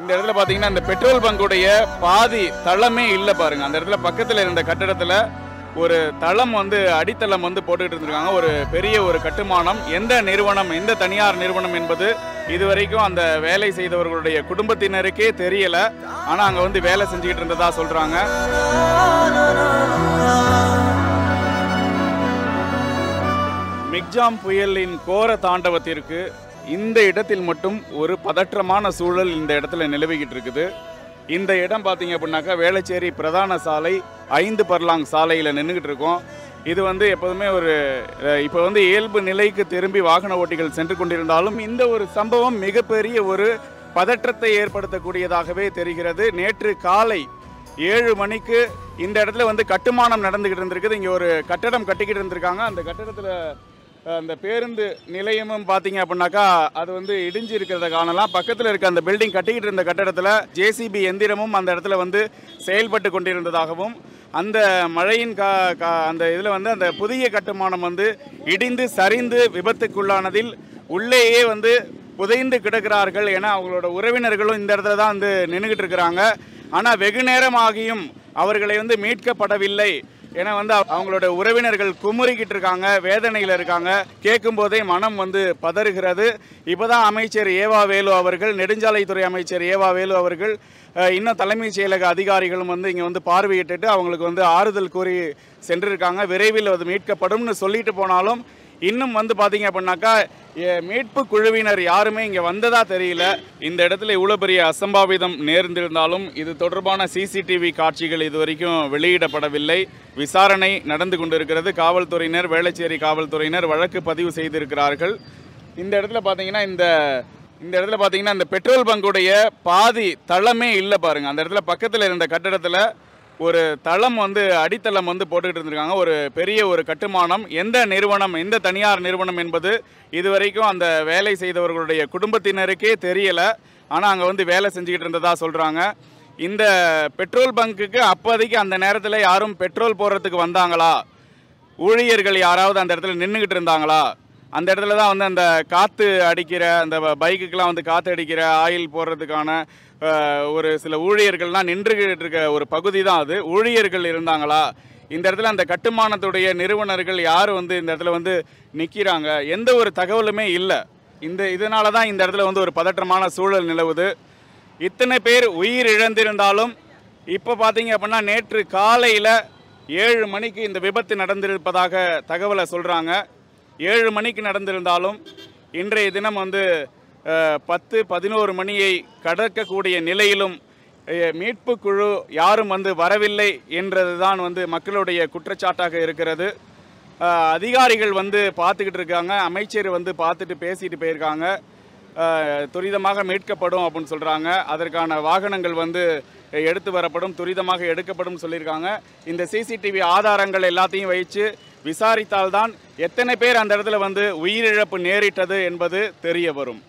இந்த இடத்துல பார்த்தீங்கன்னா இந்த பெட்ரோல் பங்குடைய பாதி தளமே இல்லை பாருங்கள் அந்த இடத்துல பக்கத்தில் இருந்த கட்டடத்தில் ஒரு தளம் வந்து அடித்தளம் வந்து போட்டுக்கிட்டு இருந்திருக்காங்க ஒரு பெரிய ஒரு கட்டுமானம் எந்த நிறுவனம் எந்த தனியார் நிறுவனம் என்பது இதுவரைக்கும் அந்த வேலை செய்தவர்களுடைய குடும்பத்தினருக்கே தெரியலை ஆனால் அங்கே வந்து வேலை செஞ்சுக்கிட்டு இருந்ததாக சொல்கிறாங்க மிக்ஜாம் புயலின் கோர தாண்டவத்திற்கு இந்த இடத்தில் மட்டும் ஒரு பதற்றமான சூழல் இந்த இடத்துல நிலவிக்கிட்டு இருக்குது இந்த இடம் பார்த்தீங்க அப்படின்னாக்கா வேளச்சேரி பிரதான சாலை ஐந்து பர்லாங் சாலையில் நின்றுக்கிட்டு இருக்கோம் இது வந்து எப்போதுமே ஒரு இப்போ வந்து இயல்பு நிலைக்கு திரும்பி வாகன ஓட்டிகள் சென்று கொண்டிருந்தாலும் இந்த ஒரு சம்பவம் மிகப்பெரிய ஒரு பதற்றத்தை ஏற்படுத்தக்கூடியதாகவே தெரிகிறது நேற்று காலை ஏழு மணிக்கு இந்த இடத்துல வந்து கட்டுமானம் நடந்துக்கிட்டு இருந்திருக்குது இங்கே ஒரு கட்டடம் கட்டிக்கிட்டு இருந்திருக்காங்க அந்த கட்டடத்தில் அந்த பேருந்து நிலையமும் பார்த்தீங்க அப்படின்னாக்கா அது வந்து இடிஞ்சு இருக்கிறத காணலாம் பக்கத்தில் இருக்க அந்த பில்டிங் கட்டிக்கிட்டு இருந்த கட்டடத்தில் ஜேசிபி எந்திரமும் அந்த இடத்துல வந்து செயல்பட்டு கொண்டிருந்ததாகவும் அந்த மழையின் கா அந்த இதில் வந்து அந்த புதிய கட்டுமானம் வந்து இடிந்து சரிந்து விபத்துக்குள்ளானதில் உள்ளேயே வந்து புதைந்து கிடக்கிறார்கள் என அவங்களோட உறவினர்களும் இந்த இடத்துல தான் வந்து நின்றுகிட்டு இருக்கிறாங்க ஆனால் வெகு நேரம் ஆகியும் அவர்களை வந்து மீட்கப்படவில்லை ஏன்னா வந்து அவங்களோட உறவினர்கள் குமுறிக்கிட்டு இருக்காங்க வேதனையில் இருக்காங்க கேட்கும் போதே மனம் வந்து பதறுகிறது இப்போதான் அமைச்சர் ஏவா வேலு அவர்கள் நெடுஞ்சாலைத்துறை அமைச்சர் ஏவா வேலு அவர்கள் இன்னும் தலைமைச் செயலக அதிகாரிகளும் வந்து இங்கே வந்து பார்வையிட்டுட்டு அவங்களுக்கு வந்து ஆறுதல் கூறி சென்றிருக்காங்க விரைவில் அது மீட்கப்படும்னு சொல்லிட்டு போனாலும் இன்னும் வந்து பார்த்தீங்க அப்படின்னாக்கா மீட்பு குழுவினர் யாருமே இங்கே வந்ததா தெரியல இந்த இடத்துல இவ்வளோ பெரிய அசம்பாவிதம் நேர்ந்திருந்தாலும் இது தொடர்பான சிசிடிவி காட்சிகள் இது வரைக்கும் வெளியிடப்படவில்லை விசாரணை நடந்து கொண்டிருக்கிறது காவல்துறையினர் வேளச்சேரி காவல்துறையினர் வழக்கு பதிவு செய்திருக்கிறார்கள் இந்த இடத்துல பார்த்தீங்கன்னா இந்த இந்த இடத்துல பார்த்தீங்கன்னா இந்த பெட்ரோல் பங்குடைய பாதி தளமே இல்லை பாருங்கள் அந்த இடத்துல பக்கத்தில் இருந்த கட்டடத்தில் ஒரு தளம் வந்து அடித்தளம் வந்து போட்டுக்கிட்டு இருந்திருக்காங்க ஒரு பெரிய ஒரு கட்டுமானம் எந்த நிறுவனம் எந்த தனியார் நிறுவனம் என்பது இதுவரைக்கும் அந்த வேலை செய்தவர்களுடைய குடும்பத்தினருக்கே தெரியலை ஆனால் அங்கே வந்து வேலை செஞ்சுக்கிட்டு இருந்ததாக சொல்கிறாங்க இந்த பெட்ரோல் பங்க்குக்கு அப்போதைக்கு அந்த நேரத்தில் யாரும் பெட்ரோல் போடுறதுக்கு வந்தாங்களா ஊழியர்கள் யாராவது அந்த இடத்துல நின்றுக்கிட்டு இருந்தாங்களா அந்த இடத்துல தான் வந்து அந்த காற்று அடிக்கிற அந்த பைக்குக்கெலாம் வந்து காற்று அடிக்கிற ஆயில் போடுறதுக்கான ஒரு சில ஊழியர்கள்லாம் நின்றுகிட்டு இருக்க ஒரு பகுதி தான் அது ஊழியர்கள் இருந்தாங்களா இந்த இடத்துல அந்த கட்டுமானத்துடைய நிறுவனர்கள் யார் வந்து இந்த இடத்துல வந்து நிற்கிறாங்க எந்த ஒரு தகவலுமே இல்லை இந்த இதனால தான் இந்த இடத்துல வந்து ஒரு பதற்றமான சூழல் நிலவுது இத்தனை பேர் உயிர் இழந்திருந்தாலும் இப்போ பார்த்தீங்க அப்படின்னா நேற்று காலையில் ஏழு மணிக்கு இந்த விபத்து நடந்திருப்பதாக தகவலை சொல்கிறாங்க ஏழு மணிக்கு நடந்திருந்தாலும் இன்றைய தினம் வந்து பத்து பதினோரு மணியை கடக்கக்கூடிய நிலையிலும் மீட்பு குழு யாரும் வந்து வரவில்லை என்றது தான் வந்து மக்களுடைய குற்றச்சாட்டாக இருக்கிறது அதிகாரிகள் வந்து பார்த்துக்கிட்டு இருக்காங்க அமைச்சர் வந்து பார்த்துட்டு பேசிட்டு போயிருக்காங்க துரிதமாக மீட்கப்படும் அப்படின்னு சொல்கிறாங்க அதற்கான வாகனங்கள் வந்து எடுத்து வரப்படும் துரிதமாக எடுக்கப்படும் சொல்லியிருக்காங்க இந்த சிசிடிவி ஆதாரங்கள் எல்லாத்தையும் வைத்து விசாரித்தால்தான் எத்தனை பேர் அந்த இடத்துல வந்து உயிரிழப்பு நேரிட்டது என்பது தெரிய வரும்